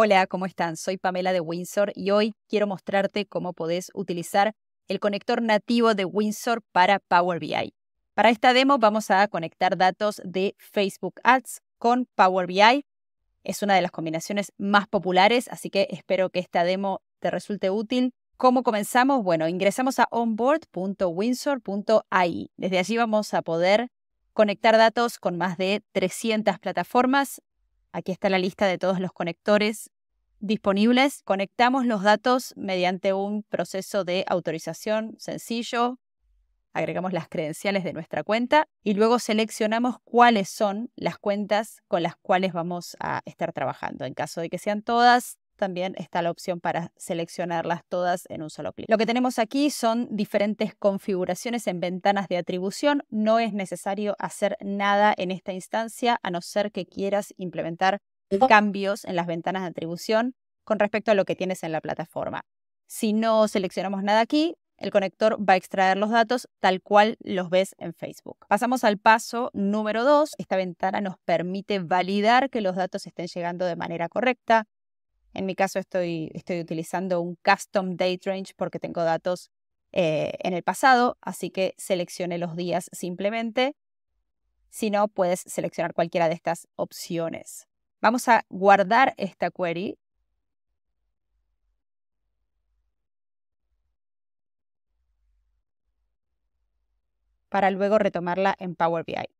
Hola, ¿cómo están? Soy Pamela de Windsor y hoy quiero mostrarte cómo podés utilizar el conector nativo de Windsor para Power BI. Para esta demo vamos a conectar datos de Facebook Ads con Power BI. Es una de las combinaciones más populares, así que espero que esta demo te resulte útil. ¿Cómo comenzamos? Bueno, ingresamos a onboard.windsor.ai. Desde allí vamos a poder conectar datos con más de 300 plataformas Aquí está la lista de todos los conectores disponibles. Conectamos los datos mediante un proceso de autorización sencillo. Agregamos las credenciales de nuestra cuenta y luego seleccionamos cuáles son las cuentas con las cuales vamos a estar trabajando. En caso de que sean todas, también está la opción para seleccionarlas todas en un solo clic. Lo que tenemos aquí son diferentes configuraciones en ventanas de atribución. No es necesario hacer nada en esta instancia a no ser que quieras implementar cambios en las ventanas de atribución con respecto a lo que tienes en la plataforma. Si no seleccionamos nada aquí, el conector va a extraer los datos tal cual los ves en Facebook. Pasamos al paso número 2. Esta ventana nos permite validar que los datos estén llegando de manera correcta. En mi caso estoy, estoy utilizando un custom date range porque tengo datos eh, en el pasado, así que seleccione los días simplemente. Si no, puedes seleccionar cualquiera de estas opciones. Vamos a guardar esta query. para luego retomarla en Power BI.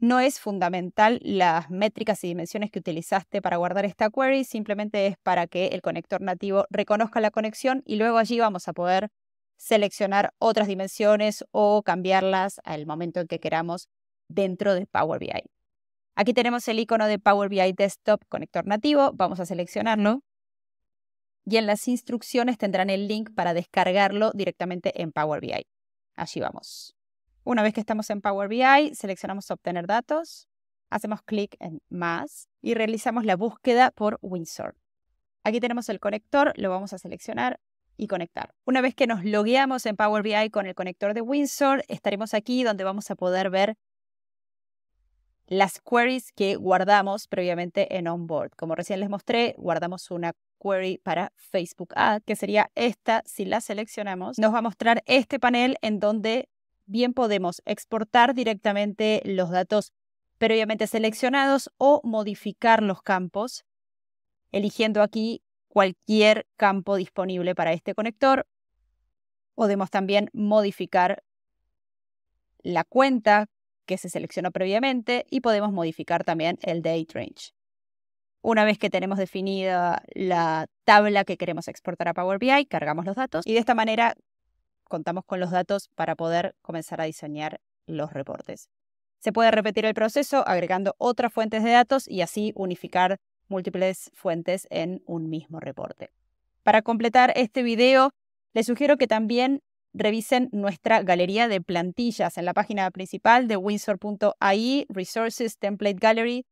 No es fundamental las métricas y dimensiones que utilizaste para guardar esta query, simplemente es para que el conector nativo reconozca la conexión y luego allí vamos a poder seleccionar otras dimensiones o cambiarlas al momento en que queramos dentro de Power BI. Aquí tenemos el icono de Power BI Desktop Conector Nativo, vamos a seleccionarlo y en las instrucciones tendrán el link para descargarlo directamente en Power BI. Allí vamos. Una vez que estamos en Power BI, seleccionamos Obtener datos, hacemos clic en Más y realizamos la búsqueda por Windsor. Aquí tenemos el conector, lo vamos a seleccionar y conectar. Una vez que nos logueamos en Power BI con el conector de Windsor, estaremos aquí donde vamos a poder ver las queries que guardamos previamente en Onboard. Como recién les mostré, guardamos una query para Facebook Ad, que sería esta, si la seleccionamos, nos va a mostrar este panel en donde bien podemos exportar directamente los datos previamente seleccionados o modificar los campos, eligiendo aquí cualquier campo disponible para este conector. Podemos también modificar la cuenta que se seleccionó previamente y podemos modificar también el date range. Una vez que tenemos definida la tabla que queremos exportar a Power BI, cargamos los datos y de esta manera contamos con los datos para poder comenzar a diseñar los reportes. Se puede repetir el proceso agregando otras fuentes de datos y así unificar múltiples fuentes en un mismo reporte. Para completar este video, les sugiero que también revisen nuestra galería de plantillas en la página principal de windsor.ai, Resources Template Gallery.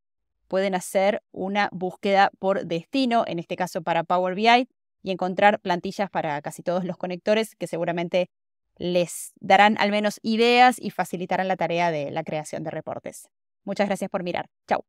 Pueden hacer una búsqueda por destino, en este caso para Power BI, y encontrar plantillas para casi todos los conectores que seguramente les darán al menos ideas y facilitarán la tarea de la creación de reportes. Muchas gracias por mirar. Chau.